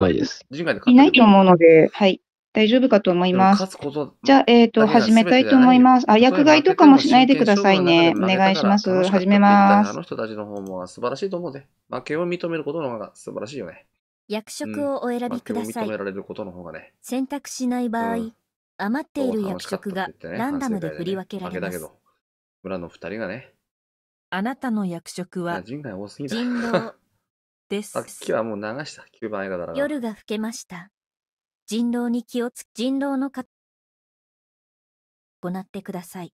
ないです。いないと思うので、はい。大丈夫かと思います。じゃあ、えっ、ー、と、始めたいと思います。あ、薬害とかもしないでくださいね。お願いします。始めます。あの人たちの方も素晴らしいと思うね。負けを認めることの方が素晴らしいよね。役職をお選びください。うん、認められることの方がね。選択しない場合、うん、余っている役職がランダムで振り分けられます。村の二人がね。あなたの役職は人狼、でさっす。きはもう流した。9番映画だな。夜が更けました。人狼に気をつ、人狼のか、行ってください。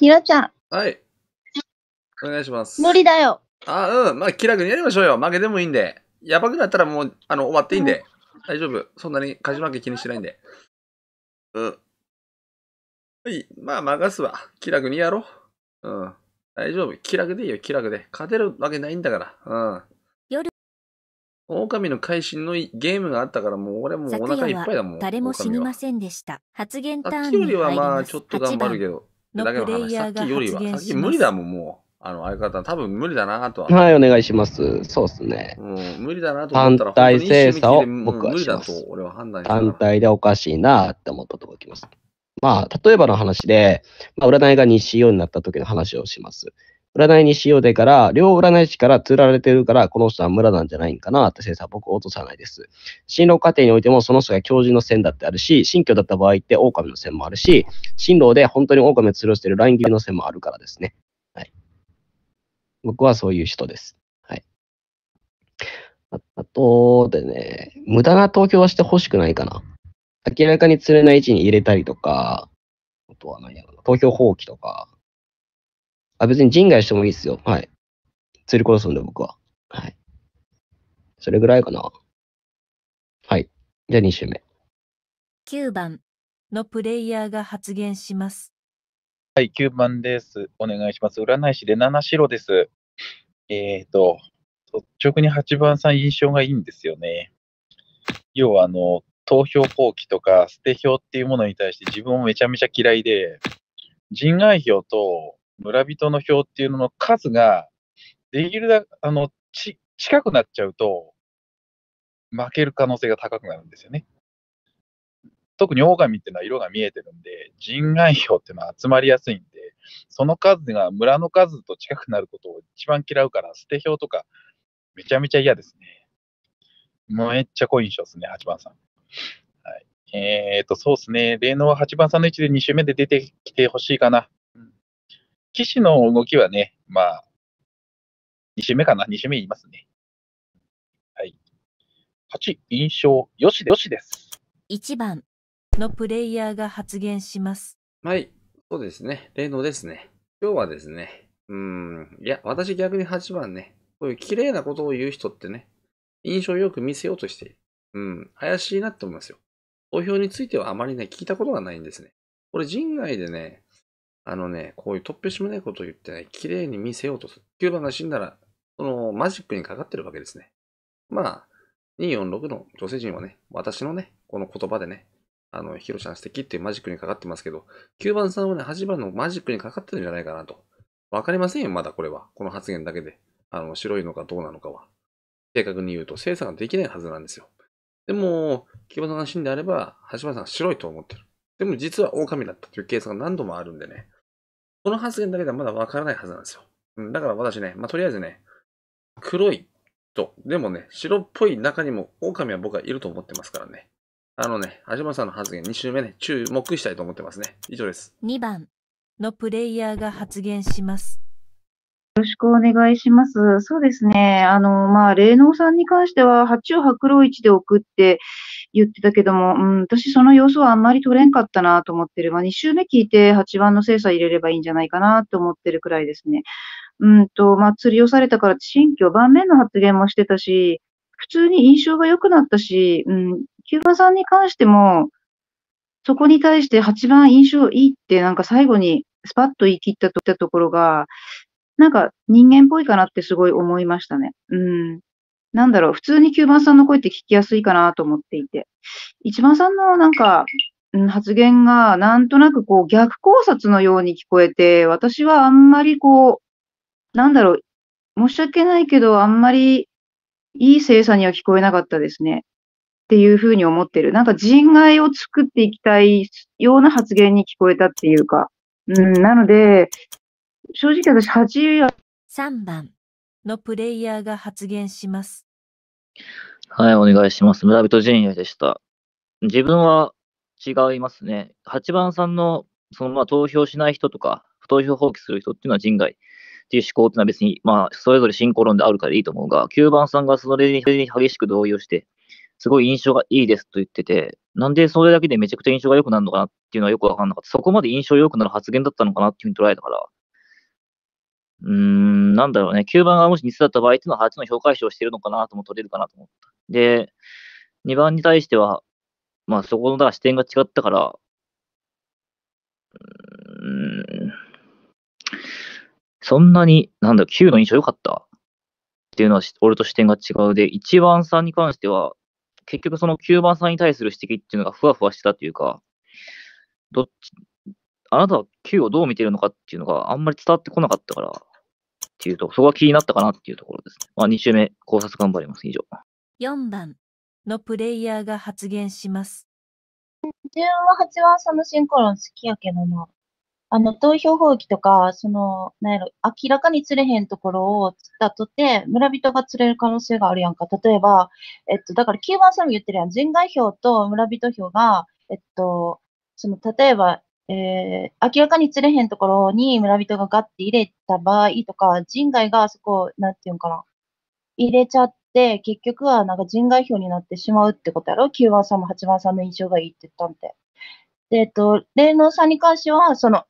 ひろちゃん、はい。お願いします。無理だよ。あ、うん。まあ、気楽にやりましょうよ。負けてもいいんで。やばくなったらもう、あの、終わっていいんで。大丈夫。そんなに勝ち負け気にしてないんで。うん。はい。まあ、任すわ。気楽にやろう。うん。大丈夫。気楽でいいよ、気楽で。勝てるわけないんだから。うん。夜。狼の会心のゲームがあったから、もう俺もお腹いっぱいだもん。誰も死にませんでした。発言ターンに入ります。さっきよりはまあ、ちょっと頑張るけど。だけど、さっきよりは。さっき無理だもん、もう。あの、相方、多分無理だなとは。はい、お願いします。そうっすね。うん、無理だなと思ったら、反対精査を僕はします。無理だと俺は判断反対でおかしいなって思ったとこきます。まあ、例えばの話で、まあ、占いが日曜になった時の話をします。占い日様でから、両占い師から釣られてるから、この人は村なんじゃないんかなって先生は僕落とさないです。進路過程においても、その人が教授の線だってあるし、新居だった場合って狼の線もあるし、進路で本当に狼を釣るしてるライン切りの線もあるからですね。はい。僕はそういう人です。はい。あとでね、無駄な投票はしてほしくないかな。明らかに釣れない位置に入れたりとか、あとは何やろ投票放棄とか。あ、別に人外してもいいですよ。はい。釣り殺すんで僕は。はい。それぐらいかな。はい。じゃあ2周目。9番のプレイヤーが発言します。はい、9番です。お願いします。占い師で七白です。えっ、ー、と、率直に8番さん印象がいいんですよね。要は、あの、投票放棄とか捨て票っていうものに対して自分もめちゃめちゃ嫌いで、人外票と村人の票っていうのの数が、できるだけ、あの、ち、近くなっちゃうと、負ける可能性が高くなるんですよね。特に狼っていうのは色が見えてるんで、人外票っていうのは集まりやすいんで、その数が村の数と近くなることを一番嫌うから、捨て票とか、めちゃめちゃ嫌ですね。めっちゃ濃い印象ですね、8番さん。はい、えっ、ー、と、そうですね。例のは8番さんの位置で2周目で出てきてほしいかな。騎士の動きはね、まあ、2周目かな。2周目言いますね。はい。8、印象、よしで、よしです。1番のプレイヤーが発言します。はい。そうですね。例のですね。今日はですね、うん、いや、私逆に8番ね、こういう綺麗なことを言う人ってね、印象よく見せようとしている。うん、怪しいなって思いますよ。投票についてはあまりね、聞いたことがないんですね。これ人外でね、あのね、こういう突拍子もないことを言ってね、綺麗に見せようとする。9番が死んだら、そのマジックにかかってるわけですね。まあ、246の女性陣はね、私のね、この言葉でね、あの、ヒロちゃん素敵っていうマジックにかかってますけど、9番さんはね、8番のマジックにかかってるんじゃないかなと。わかりませんよ、まだこれは。この発言だけで。あの、白いのかどうなのかは。正確に言うと精査ができないはずなんですよ。でも、希望の話であれば、橋場さんは白いと思ってる。でも実は狼だったというケースが何度もあるんでね。この発言だけではまだわからないはずなんですよ。うん、だから私ね、まあ、とりあえずね、黒いと、でもね、白っぽい中にも狼は僕はいると思ってますからね。あのね、橋場さんの発言2周目ね、注目したいと思ってますね。以上です。2番のプレイヤーが発言します。よろしくお願いします。そうですね。あの、まあ、霊能さんに関しては、八を白老一で送って言ってたけども、うん、私その様子はあんまり取れんかったなと思ってる。まあ、2週目聞いて8番の精査入れればいいんじゃないかなと思ってるくらいですね。うんと、まあ、釣りをされたから、新居盤面の発言もしてたし、普通に印象が良くなったし、うん、9番さんに関しても、そこに対して8番印象いいって、なんか最後にスパッと言い切ったところが、なんか人間っぽいかなってすごい思いましたね。うん。なんだろう、普通に9番さんの声って聞きやすいかなと思っていて、1番さんのなんか、発言がなんとなくこう逆考察のように聞こえて、私はあんまりこう、なんだろう、申し訳ないけど、あんまりいい精査には聞こえなかったですね。っていうふうに思ってる。なんか人外を作っていきたいような発言に聞こえたっていうか。うん、なので、正直私8や。3番のプレイヤーが発言します。はい、お願いします。村人陣営でした。自分は違いますね。8番さんのそのまあ投票しない人とか、不投票放棄する人っていうのは人外っていう思考っていうのは別に、まあ、それぞれ進行論であるからいいと思うが、9番さんがそれに激しく同意をして、すごい印象がいいですと言ってて、なんでそれだけでめちゃくちゃ印象が良くなるのかなっていうのはよく分かんなかった。そこまで印象良くなる発言だったのかなっていうふうに捉えたから、うん、なんだろうね、9番がもし2つだった場合っていうのは8の評価値をしてるのかなとも取れるかなと思った。で、2番に対しては、まあそこのだから視点が違ったから、うん、そんなに、なんだろう、9の印象良かったっていうのは俺と視点が違うで、1番さんに関しては、結局その9番さんに対する指摘っていうのがふわふわしてたっていうか、どっち、あなたは9をどう見てるのかっていうのがあんまり伝わってこなかったから、っていうと、そこが気になったかなっていうところですね。まあ、2週目、考察頑張ります。以上。4番のプレイヤーが発言します。自分は8番さんの進行論好きやけどな。あの、投票放棄とか、その、なんやろ、明らかに釣れへんところを釣ったとて、村人が釣れる可能性があるやんか。例えば、えっと、だから9番さんも言ってるやん。人外票と村人票が、えっと、その、例えば、えー、明らかに釣れへんところに村人がガッて入れた場合とか、人外がそこ、なんていうんかな、入れちゃって、結局はなんか人外票になってしまうってことやろ ?9 番さんも8番さんの印象がいいって言ったんで。で、えっと、霊能さんに関しては、その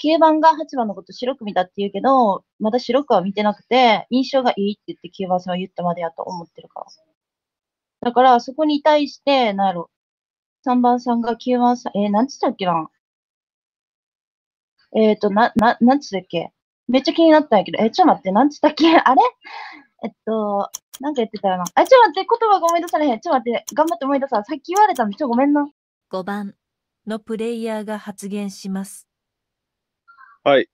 9 番が8番のこと白く見たって言うけど、まだ白くは見てなくて、印象がいいって言って9番さんは言ったまでやと思ってるから。だから、そこに対して、なんやろ、3番さんが9番さん、えー、なんつったっけなえっ、ー、と、な、な、なんつったっけめっちゃ気になったんやけど、え、ちょっと待って、なんつったっけ あれえっと、なんか言ってたよな。え、ちょっと待って、言葉が思い出されへん。ちょっと待って、頑張って思い出さ。さっき言われたの、ちょ、ごめんな。5番のプレイヤーが発言します。はい。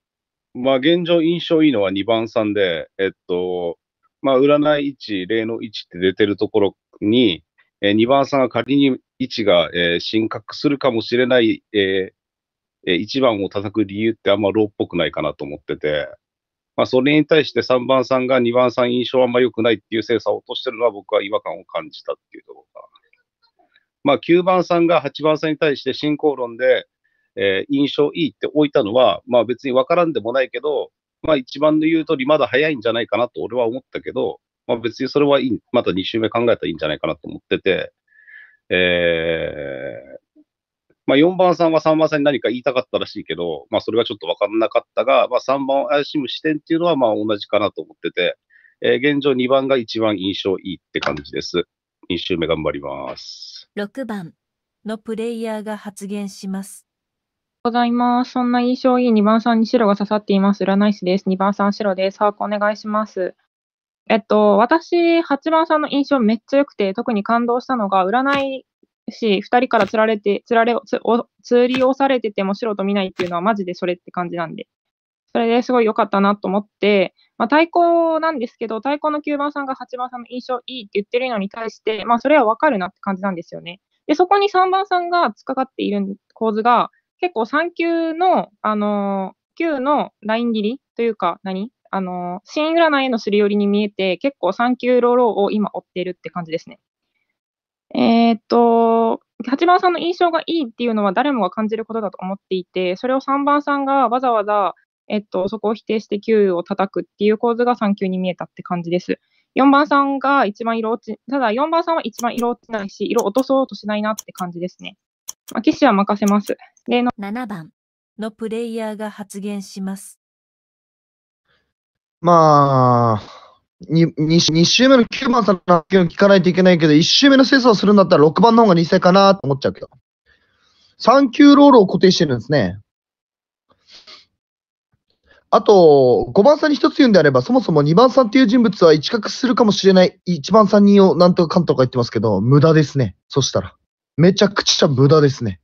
まあ、現状印象いいのは2番さんで、えっと、まあ、占い位置、例の位置って出てるところに、えー、2番さんが仮に位置が、えー、深するかもしれない、えー、え1番を叩く理由ってあんまローっぽくないかなと思ってて、まあ、それに対して3番さんが2番さん印象あんま良くないっていう精査を落としてるのは僕は違和感を感じたっていうところかな。まあ、9番さんが8番さんに対して進行論で、えー、印象いいって置いたのは、まあ別に分からんでもないけど、まあ一番の言う通りまだ早いんじゃないかなと俺は思ったけど、まあ別にそれはいい、また2周目考えたらいいんじゃないかなと思ってて、えー、まあ、4番さんは3番さんに何か言いたかったらしいけど、まあ、それがちょっと分からなかったが、まあ、3番を怪しむ視点っていうのはまあ同じかなと思ってて、えー、現状2番が一番印象いいって感じです。2周目頑張ります。6番のプレイヤーが発言します。ございます。そんな印象いい2番さんに白が刺さっています。占い師です。2番さん白です。把握お願いします。えっと、私、8番さんの印象めっちゃ良くて、特に感動したのが、占いし、二人から釣られて、釣られ、釣り押されてても素人見ないっていうのはマジでそれって感じなんで。それですごい良かったなと思って、まあ、対抗なんですけど、対抗の9番さんが8番さんの印象いいって言ってるのに対して、まあ、それはわかるなって感じなんですよね。で、そこに3番さんが突っかかっている構図が、結構3級の、あのー、9のライン切りというか何、あのー、新占いへのすり寄りに見えて、結構3級ローローを今追っているって感じですね。えー、っと、8番さんの印象がいいっていうのは誰もが感じることだと思っていて、それを3番さんがわざわざ、えっと、そこを否定して9を叩くっていう構図が3級に見えたって感じです。4番さんが一番色落ち、ただ4番さんは一番色落ちないし、色落とそうとしないなって感じですね。まあ、騎士は任せます。例の7番のプレイヤーが発言します。まあ、2, 2周目の9番さんの発見を聞かないといけないけど、1周目の精査をするんだったら6番の方が2かなと思っちゃうけど。3級ロールを固定してるんですね。あと、5番さんに一つ言うんであれば、そもそも2番さんっていう人物は一角するかもしれない、1番さん人をなんとかかんとか言ってますけど、無駄ですね。そしたら。めちゃくちゃ無駄ですね。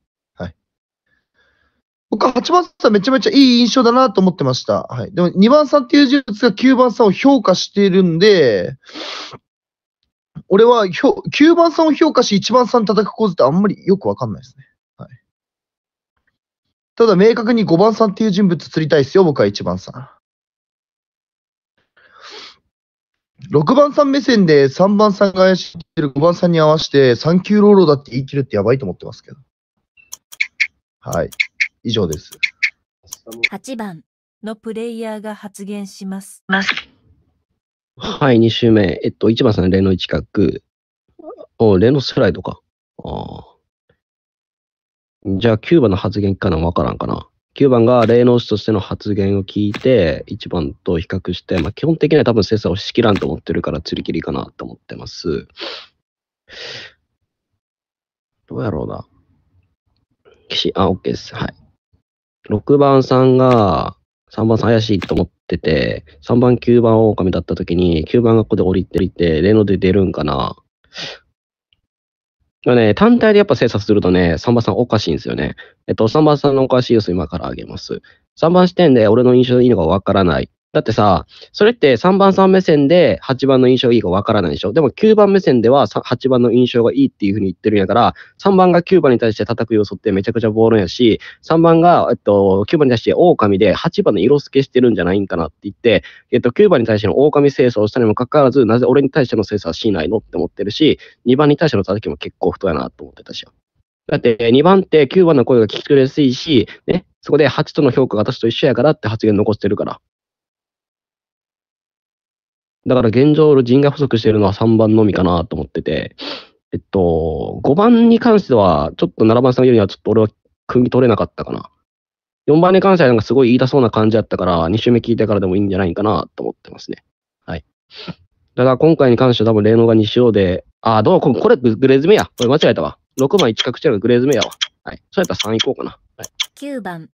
僕は8番さんめちゃめちゃいい印象だなと思ってました。はい。でも2番さんっていう人物が9番さんを評価しているんで、俺はひょ9番さんを評価し1番さん叩く構図ってあんまりよくわかんないですね。はい。ただ明確に5番さんっていう人物釣りたいですよ、僕は1番さん。6番さん目線で3番さんが怪してる5番さんに合わせて3級ローローだって言い切るってやばいと思ってますけど。はい。以上です。8番のプレイヤーが発言します。はい、2周目。えっと、1番さん、例の1角。お例のスライドか。あじゃあ、9番の発言かなわからんかな。9番が霊能師としての発言を聞いて、1番と比較して、まあ、基本的には多分精査をしきらんと思ってるから、釣り切りかなと思ってます。どうやろうな。あ、OK です。はい。6番さんが、3番さん怪しいと思ってて、3番9番狼だった時に、9番がここで降りていて、レノで出るんかな。まあね、単体でやっぱ精査するとね、3番さんおかしいんですよね。えっと、3番さんのおかしい様子今からあげます。3番視点で俺の印象いいのがわからない。だってさ、それって3番さん目線で8番の印象がいいかわからないでしょ。でも9番目線では8番の印象がいいっていうふうに言ってるんやから、3番が9番に対して叩く要素ってめちゃくちゃ暴論やし、3番が、えっと、9番に対して狼で8番の色付けしてるんじゃないんかなって言って、えっと、9番に対しての狼清掃したにもかかわらず、なぜ俺に対しての清掃はしないのって思ってるし、2番に対しての叩きも結構太やなと思ってたし。だって2番って9番の声が聞き取りやすいし、ね、そこで8との評価が私と一緒やからって発言残してるから。だから現状、俺人が不足しているのは3番のみかなと思ってて、えっと、5番に関しては、ちょっと7番さんよりはちょっと俺は組み取れなかったかな。4番に関してはなんかすごい言いたそうな感じだったから、2周目聞いてからでもいいんじゃないかなと思ってますね。はい。だから今回に関しては多分霊能が2周で、ああ、どうこれグレーズ目や。これ間違えたわ。6番一角違うグレーズ目やわ。はい。そうやったら3いこうかな。はい、9番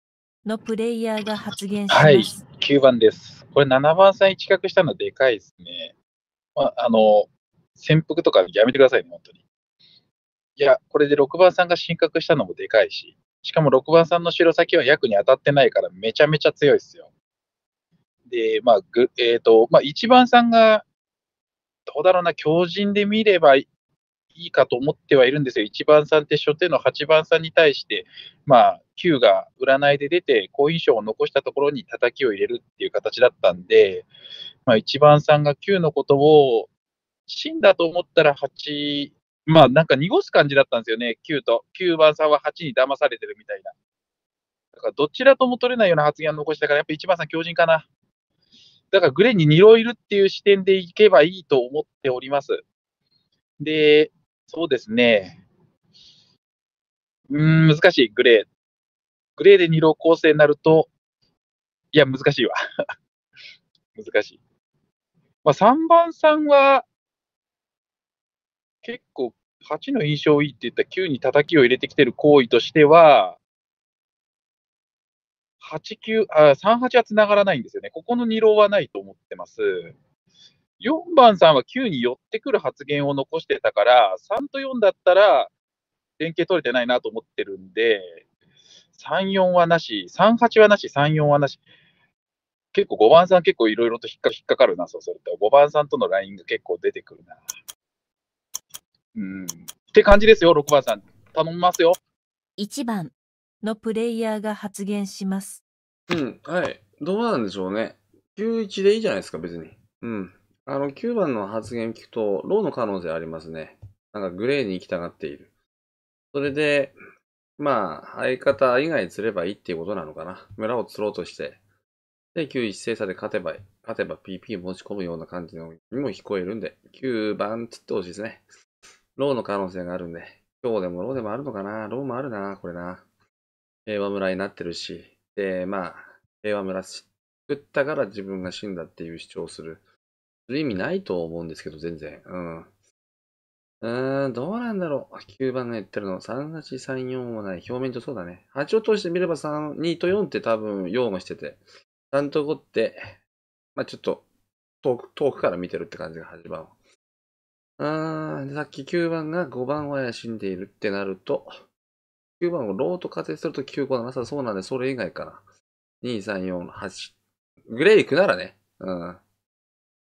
のプレイヤーが発言します。はい、9番です。これ7番さんに近くしたのでかいですね。まあ、あの、潜伏とかやめてくださいね、本当に。いや、これで6番さんが進格したのもでかいし、しかも6番さんの城先は役に当たってないからめちゃめちゃ強いですよ。で、まあ、ぐえっ、ー、と、まあ、1番さんが、どうだろうな、強人で見れば、いいかと思ってはいるんですよ。1番さんって初手の8番さんに対して、まあ、9が占いで出て、好印象を残したところに叩きを入れるっていう形だったんで、まあ、1番さんが9のことを、死んだと思ったら8、まあ、なんか濁す感じだったんですよね、9と。9番さんは8に騙されてるみたいな。だから、どちらとも取れないような発言を残したから、やっぱ1番さん強靭かな。だから、グレーに2度いるっていう視点でいけばいいと思っております。で、そうですね。うん、難しい、グレー。グレーで二郎構成になると、いや、難しいわ。難しい。まあ、3番さんは、結構、8の印象いいって言った9に叩きを入れてきてる行為としては、8、9、あ、3、8は繋がらないんですよね。ここの二郎はないと思ってます。4番さんは9に寄ってくる発言を残してたから、3と4だったら連携取れてないなと思ってるんで、3、4はなし、3、8はなし、3、4はなし。結構5番さん結構いろいろと引っか引っかかるな、そうすると。5番さんとのラインが結構出てくるな。うん。って感じですよ、6番さん。頼みますよ。1番のプレイヤーが発言します。うん、はい。どうなんでしょうね。91でいいじゃないですか、別に。うん。あの、9番の発言聞くと、ローの可能性ありますね。なんかグレーに行きたがっている。それで、まあ、相方以外釣ればいいっていうことなのかな。村を釣ろうとして。で、9一星差で勝てば、勝てば PP 持ち込むような感じにも聞こえるんで、9番釣ってほしいですね。ローの可能性があるんで、今日でもローでもあるのかな。ローもあるな、これな。平和村になってるし、で、まあ、平和村作ったから自分が死んだっていう主張する。する意味ないと思うんですけど、全然。うん。うーん、どうなんだろう。9番が言ってるの。3、8、3、4もない。表面とそうだね。8を通してみれば3、2と4って多分用もしてて。3と5って、まあ、ちょっと遠く、遠くから見てるって感じが8番は。うー、ん、さっき9番が5番を怪しんでいるってなると、9番をローと仮定すると9、5、7、3、そうなんで、それ以外かな。2、3、4、8。グレイ行くならね。うん。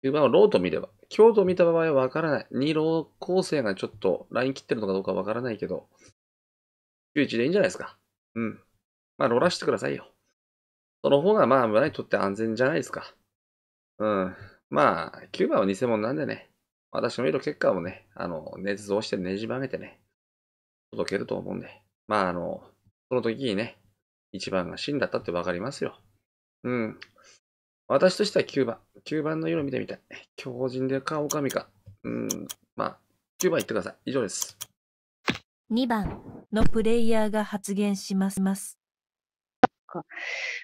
いう場は、ローと見れば。京都を見た場合はわからない。2ロー構成がちょっとライン切ってるのかどうかわからないけど、91でいいんじゃないですか。うん。まあ、ローラしてくださいよ。その方が、まあ、村にとって安全じゃないですか。うん。まあ、9番は偽物なんでね。私の見る結果もね、あの、捏造してねじ曲げてね、届けると思うんで。まあ、あの、その時にね、1番が死んだったって分かりますよ。うん。私としては9番。9番の色見てみたい。強人でか、狼か。うん、まあ、9番いってください。以上です。2番のプレイヤーが発言します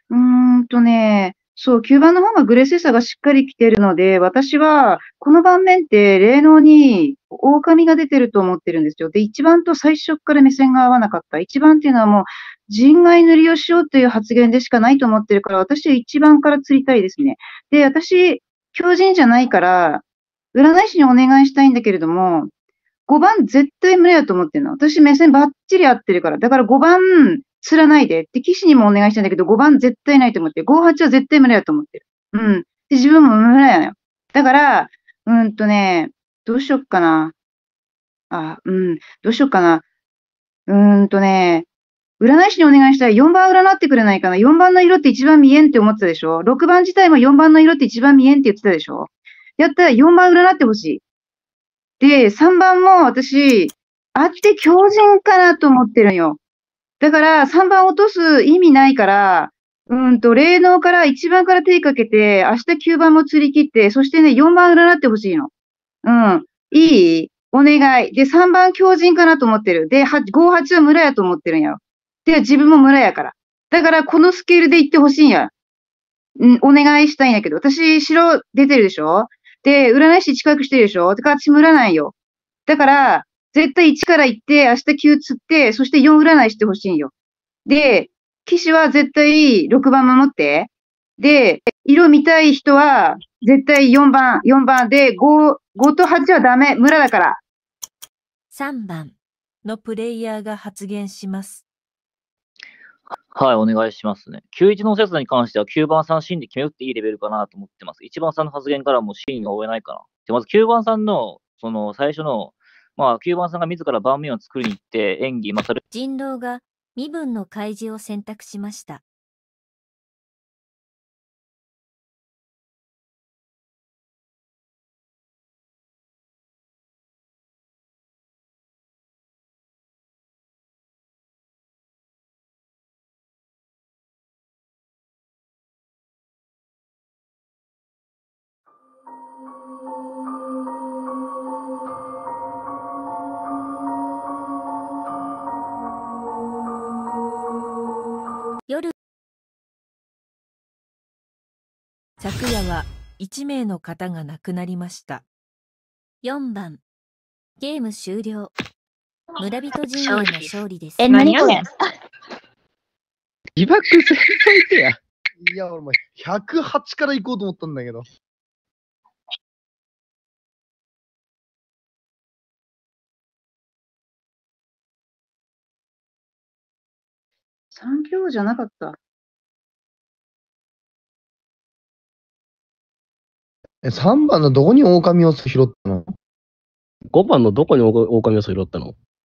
うーんとね、そう、9番の方がグレーサがしっかり来てるので、私は、この盤面って霊能に狼が出てると思ってるんですよ。で、1番と最初から目線が合わなかった。1番っていうのはもう、人外塗りをしようという発言でしかないと思ってるから、私は一番から釣りたいですね。で、私、狂人じゃないから、占い師にお願いしたいんだけれども、5番絶対無理だと思ってるの。私目線ばっちり合ってるから。だから5番釣らないでって、騎士にもお願いしたんだけど、5番絶対ないと思ってる。58は絶対無理だと思ってる。うん。で、自分も無理だよ。だから、うんとね、どうしよっかな。あ、うん、どうしよっかな。うーんとね、占い師にお願いしたら4番占ってくれないかな ?4 番の色って一番見えんって思ってたでしょ ?6 番自体も4番の色って一番見えんって言ってたでしょやったら4番占ってほしい。で、3番も私、あって強人かなと思ってるんよ。だから、3番落とす意味ないから、うんと、霊能から1番から手かけて、明日9番も釣り切って、そしてね、4番占ってほしいの。うん。いいお願い。で、3番強人かなと思ってる。で、5、8は村やと思ってるんやろ。で、自分も村やから。だから、このスケールで行ってほしいんや。ん、お願いしたいんやけど、私、城出てるでしょで、占い師近くしてるでしょてか、私村ないよ。だから、絶対1から行って、明日9釣って、そして4占いしてほしいんよ。で、騎士は絶対6番守って。で、色見たい人は、絶対4番、4番で、5、5と8はダメ、村だから。3番のプレイヤーが発言します。はい、お願いしますね。9-1の切に関しては9番さんシ理決め打っていいレベルかなと思ってます。1番さんの発言からもシーンが追えないかな。で、まず9番さんの、その、最初の、まあ、9番さんが自ら盤面を作りに行って演技、まあ、それ人狼が身分の開示を選択しました。1名の方が亡くなりました4番ゲーム終了村人陣営の勝利ですえ何これ疑爆やいや俺も108から行こうと思ったんだけど3秒じゃなかった。3番のどこに狼を拾ったの ?5 番のどこに狼を拾ったの